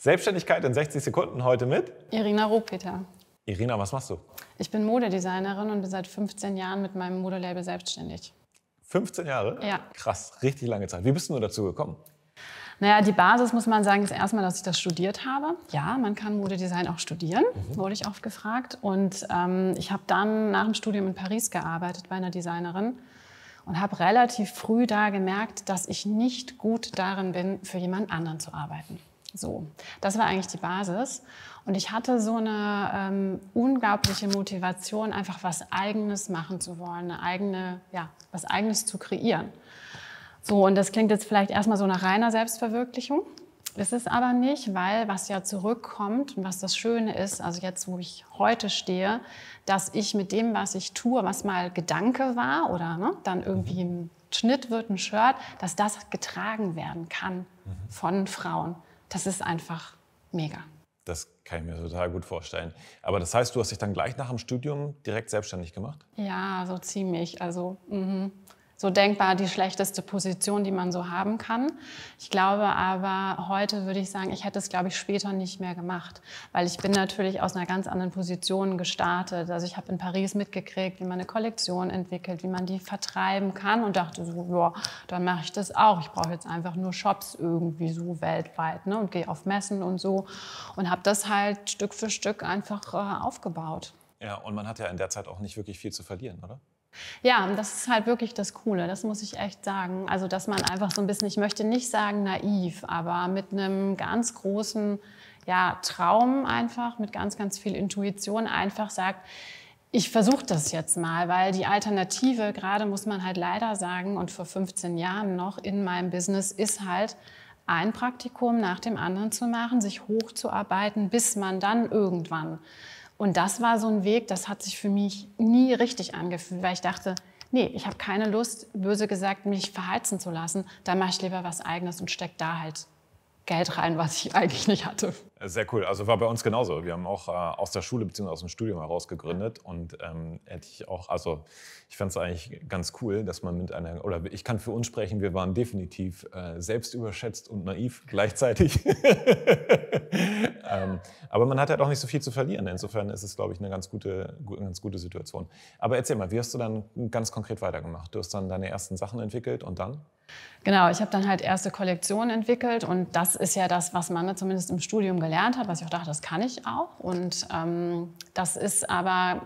Selbstständigkeit in 60 Sekunden heute mit Irina Rupeter. Irina, was machst du? Ich bin Modedesignerin und bin seit 15 Jahren mit meinem Modelabel selbstständig. 15 Jahre? Ja. Krass, richtig lange Zeit. Wie bist du dazu gekommen? Naja, die Basis muss man sagen, ist erstmal, dass ich das studiert habe. Ja, man kann Modedesign auch studieren, mhm. wurde ich oft gefragt. Und ähm, ich habe dann nach dem Studium in Paris gearbeitet bei einer Designerin und habe relativ früh da gemerkt, dass ich nicht gut darin bin, für jemand anderen zu arbeiten. So, das war eigentlich die Basis. Und ich hatte so eine ähm, unglaubliche Motivation, einfach was Eigenes machen zu wollen, eine eigene, ja, was Eigenes zu kreieren. So, und das klingt jetzt vielleicht erstmal so nach reiner Selbstverwirklichung. Ist es aber nicht, weil was ja zurückkommt und was das Schöne ist, also jetzt, wo ich heute stehe, dass ich mit dem, was ich tue, was mal Gedanke war oder ne, dann irgendwie ein Schnitt wird, ein Shirt, dass das getragen werden kann mhm. von Frauen das ist einfach mega. Das kann ich mir total gut vorstellen. Aber das heißt, du hast dich dann gleich nach dem Studium direkt selbstständig gemacht? Ja, so ziemlich. Also mh so denkbar die schlechteste Position, die man so haben kann. Ich glaube aber, heute würde ich sagen, ich hätte es, glaube ich, später nicht mehr gemacht, weil ich bin natürlich aus einer ganz anderen Position gestartet. Also ich habe in Paris mitgekriegt, wie man eine Kollektion entwickelt, wie man die vertreiben kann und dachte so, ja, dann mache ich das auch. Ich brauche jetzt einfach nur Shops irgendwie so weltweit ne, und gehe auf Messen und so und habe das halt Stück für Stück einfach äh, aufgebaut. Ja, und man hat ja in der Zeit auch nicht wirklich viel zu verlieren, oder? Ja, das ist halt wirklich das Coole, das muss ich echt sagen. Also, dass man einfach so ein bisschen, ich möchte nicht sagen naiv, aber mit einem ganz großen ja, Traum einfach, mit ganz, ganz viel Intuition einfach sagt, ich versuche das jetzt mal, weil die Alternative, gerade muss man halt leider sagen, und vor 15 Jahren noch in meinem Business ist halt, ein Praktikum nach dem anderen zu machen, sich hochzuarbeiten, bis man dann irgendwann und das war so ein Weg, das hat sich für mich nie richtig angefühlt, weil ich dachte, nee, ich habe keine Lust, böse gesagt, mich verheizen zu lassen. Dann mache ich lieber was Eigenes und stecke da halt Geld rein, was ich eigentlich nicht hatte. Äh, sehr cool. Also war bei uns genauso. Wir haben auch äh, aus der Schule bzw. aus dem Studium heraus gegründet und ähm, hätte ich auch, also ich fand es eigentlich ganz cool, dass man mit einer, oder ich kann für uns sprechen, wir waren definitiv äh, selbst überschätzt und naiv gleichzeitig. Ähm, aber man hat halt auch nicht so viel zu verlieren. Insofern ist es, glaube ich, eine ganz gute, eine ganz gute Situation. Aber erzähl mal, wie hast du dann ganz konkret weitergemacht? Du hast dann deine ersten Sachen entwickelt und dann? Genau, ich habe dann halt erste Kollektionen entwickelt und das ist ja das, was man ne, zumindest im Studium gelernt hat, was ich auch dachte, das kann ich auch. Und ähm, das ist aber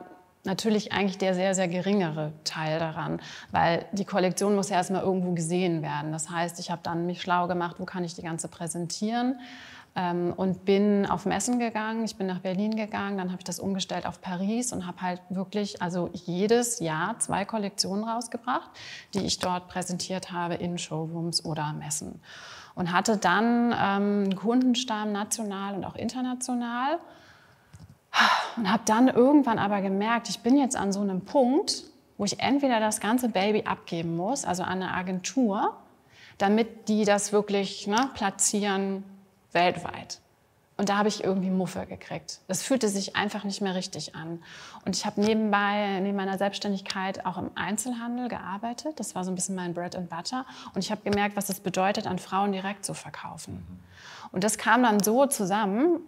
natürlich eigentlich der sehr, sehr geringere Teil daran, weil die Kollektion muss ja erstmal irgendwo gesehen werden. Das heißt, ich habe dann mich schlau gemacht, wo kann ich die ganze präsentieren ähm, und bin auf Messen gegangen, ich bin nach Berlin gegangen, dann habe ich das umgestellt auf Paris und habe halt wirklich also jedes Jahr zwei Kollektionen rausgebracht, die ich dort präsentiert habe in Showrooms oder Messen. Und hatte dann ähm, einen Kundenstamm national und auch international. Und habe dann irgendwann aber gemerkt, ich bin jetzt an so einem Punkt, wo ich entweder das ganze Baby abgeben muss, also an eine Agentur, damit die das wirklich ne, platzieren, weltweit. Und da habe ich irgendwie Muffe gekriegt. Das fühlte sich einfach nicht mehr richtig an. Und ich habe nebenbei, neben meiner Selbstständigkeit, auch im Einzelhandel gearbeitet. Das war so ein bisschen mein Bread and Butter. Und ich habe gemerkt, was das bedeutet, an Frauen direkt zu verkaufen. Mhm. Und das kam dann so zusammen,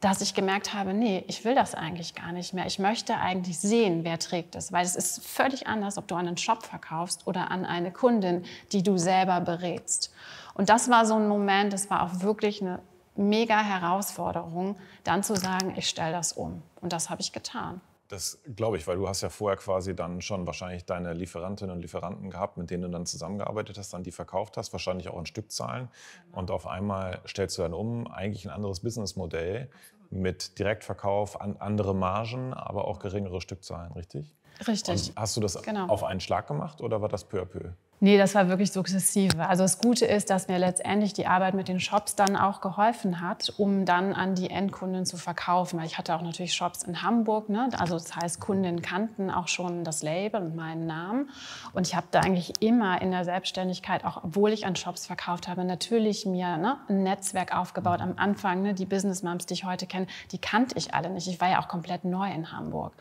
dass ich gemerkt habe, nee, ich will das eigentlich gar nicht mehr. Ich möchte eigentlich sehen, wer trägt es, weil es ist völlig anders, ob du an einen Shop verkaufst oder an eine Kundin, die du selber berätst. Und das war so ein Moment, das war auch wirklich eine mega Herausforderung, dann zu sagen, ich stelle das um. Und das habe ich getan. Das glaube ich, weil du hast ja vorher quasi dann schon wahrscheinlich deine Lieferantinnen und Lieferanten gehabt, mit denen du dann zusammengearbeitet hast, dann die verkauft hast, wahrscheinlich auch in Stückzahlen. Mhm. Genau. Und auf einmal stellst du dann um, eigentlich ein anderes Businessmodell mit Direktverkauf, an andere Margen, aber auch geringere Stückzahlen, richtig? Richtig. Und hast du das genau. auf einen Schlag gemacht oder war das peu à peu? Nee, das war wirklich sukzessive. Also das Gute ist, dass mir letztendlich die Arbeit mit den Shops dann auch geholfen hat, um dann an die Endkunden zu verkaufen. Weil ich hatte auch natürlich Shops in Hamburg, ne? also das heißt, Kunden kannten auch schon das Label und meinen Namen. Und ich habe da eigentlich immer in der Selbstständigkeit, auch obwohl ich an Shops verkauft habe, natürlich mir ne, ein Netzwerk aufgebaut. Am Anfang, ne, die Business Moms, die ich heute kenne, die kannte ich alle nicht. Ich war ja auch komplett neu in Hamburg.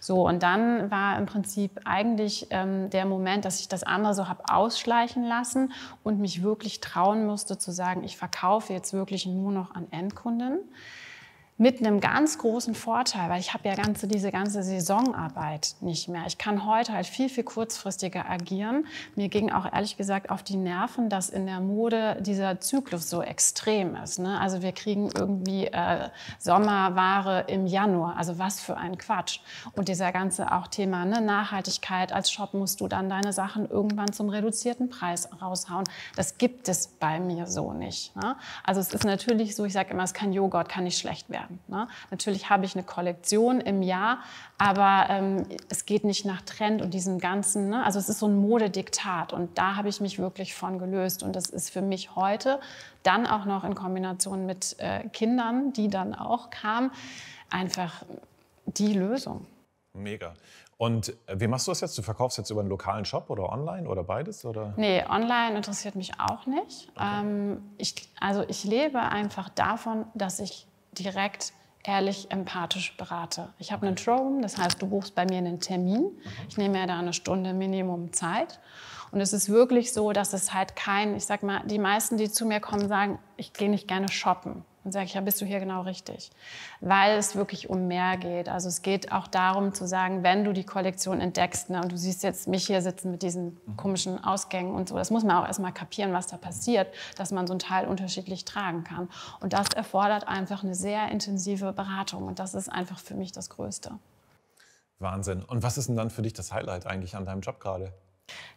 So, und dann war im Prinzip eigentlich ähm, der Moment, dass ich das andere so habe ausschleichen lassen und mich wirklich trauen musste zu sagen, ich verkaufe jetzt wirklich nur noch an Endkunden mit einem ganz großen Vorteil, weil ich habe ja ganze, diese ganze Saisonarbeit nicht mehr. Ich kann heute halt viel, viel kurzfristiger agieren. Mir ging auch ehrlich gesagt auf die Nerven, dass in der Mode dieser Zyklus so extrem ist. Ne? Also wir kriegen irgendwie äh, Sommerware im Januar. Also was für ein Quatsch. Und dieser ganze auch Thema ne? Nachhaltigkeit. Als Shop musst du dann deine Sachen irgendwann zum reduzierten Preis raushauen. Das gibt es bei mir so nicht. Ne? Also es ist natürlich so, ich sage immer, es kann Joghurt, kann nicht schlecht werden werden. Ne? Natürlich habe ich eine Kollektion im Jahr, aber ähm, es geht nicht nach Trend und diesem Ganzen. Ne? Also es ist so ein Modediktat und da habe ich mich wirklich von gelöst. Und das ist für mich heute dann auch noch in Kombination mit äh, Kindern, die dann auch kamen, einfach die Lösung. Mega. Und äh, wie machst du das jetzt? Du verkaufst jetzt über einen lokalen Shop oder online oder beides? Oder? Nee, online interessiert mich auch nicht. Okay. Ähm, ich, also ich lebe einfach davon, dass ich direkt ehrlich, empathisch berate. Ich habe einen mhm. Showroom, das heißt, du buchst bei mir einen Termin. Ich nehme mir da eine Stunde Minimum Zeit. Und es ist wirklich so, dass es halt kein, ich sag mal, die meisten, die zu mir kommen, sagen, ich gehe nicht gerne shoppen und sage ich, ja, bist du hier genau richtig. Weil es wirklich um mehr geht. Also es geht auch darum zu sagen, wenn du die Kollektion entdeckst, ne, und du siehst jetzt mich hier sitzen mit diesen mhm. komischen Ausgängen und so, das muss man auch erstmal kapieren, was da passiert, dass man so ein Teil unterschiedlich tragen kann. Und das erfordert einfach eine sehr intensive Beratung. Und das ist einfach für mich das Größte. Wahnsinn. Und was ist denn dann für dich das Highlight eigentlich an deinem Job gerade?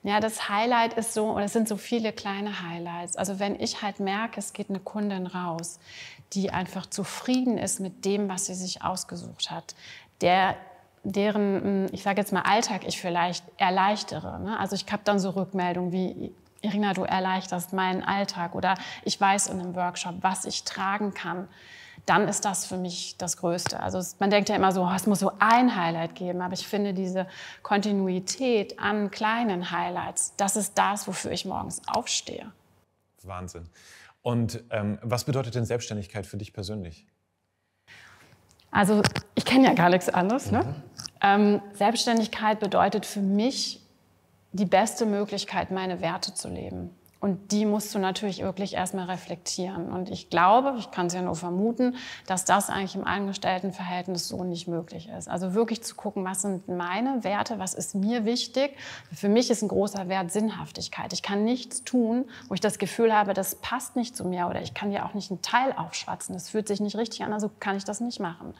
Ja, das Highlight ist so, und es sind so viele kleine Highlights. Also wenn ich halt merke, es geht eine Kundin raus, die einfach zufrieden ist mit dem, was sie sich ausgesucht hat, der deren, hm, ich sage jetzt mal Alltag ich vielleicht erleichtere. Ne? Also ich habe dann so Rückmeldungen wie, Irina, du erleichterst meinen Alltag oder ich weiß in einem Workshop, was ich tragen kann, dann ist das für mich das Größte. Also man denkt ja immer so, oh, es muss so ein Highlight geben, aber ich finde diese Kontinuität an kleinen Highlights, das ist das, wofür ich morgens aufstehe. Wahnsinn. Und ähm, was bedeutet denn Selbstständigkeit für dich persönlich? Also ich kenne ja gar nichts anderes. Ne? Mhm. Ähm, Selbstständigkeit bedeutet für mich die beste Möglichkeit, meine Werte zu leben. Und die musst du natürlich wirklich erstmal reflektieren. Und ich glaube, ich kann es ja nur vermuten, dass das eigentlich im Angestelltenverhältnis so nicht möglich ist. Also wirklich zu gucken, was sind meine Werte, was ist mir wichtig. Für mich ist ein großer Wert Sinnhaftigkeit. Ich kann nichts tun, wo ich das Gefühl habe, das passt nicht zu mir oder ich kann dir auch nicht einen Teil aufschwatzen. Das fühlt sich nicht richtig an, also kann ich das nicht machen.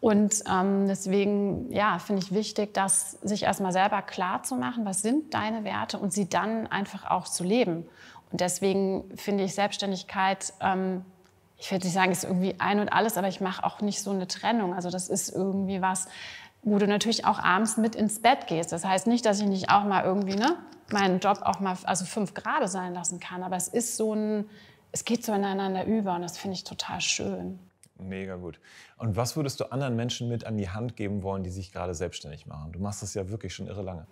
Und ähm, deswegen ja, finde ich wichtig, dass sich erstmal selber klar zu machen, was sind deine Werte und sie dann einfach auch zu leben. Und deswegen finde ich Selbstständigkeit, ähm, ich würde nicht sagen, ist irgendwie ein und alles, aber ich mache auch nicht so eine Trennung. Also das ist irgendwie was, wo du natürlich auch abends mit ins Bett gehst. Das heißt nicht, dass ich nicht auch mal irgendwie ne, meinen Job auch mal, also fünf Grade sein lassen kann, aber es ist so ein, es geht so ineinander über und das finde ich total schön. Mega gut. Und was würdest du anderen Menschen mit an die Hand geben wollen, die sich gerade selbstständig machen? Du machst das ja wirklich schon irre lange.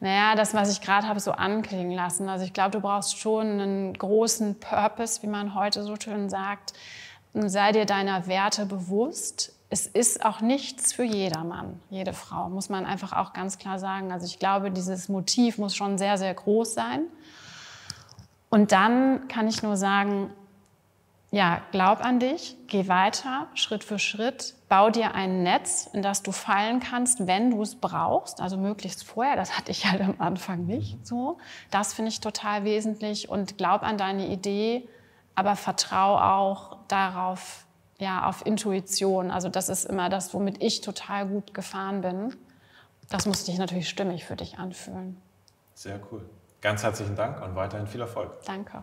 Naja, das, was ich gerade habe, so anklingen lassen. Also ich glaube, du brauchst schon einen großen Purpose, wie man heute so schön sagt. Sei dir deiner Werte bewusst. Es ist auch nichts für jedermann, jede Frau, muss man einfach auch ganz klar sagen. Also ich glaube, dieses Motiv muss schon sehr, sehr groß sein. Und dann kann ich nur sagen, ja, glaub an dich, geh weiter, Schritt für Schritt, bau dir ein Netz, in das du fallen kannst, wenn du es brauchst, also möglichst vorher, das hatte ich halt am Anfang nicht so. Das finde ich total wesentlich und glaub an deine Idee, aber vertrau auch darauf, ja, auf Intuition. Also das ist immer das, womit ich total gut gefahren bin. Das muss dich natürlich stimmig für dich anfühlen. Sehr cool. Ganz herzlichen Dank und weiterhin viel Erfolg. Danke.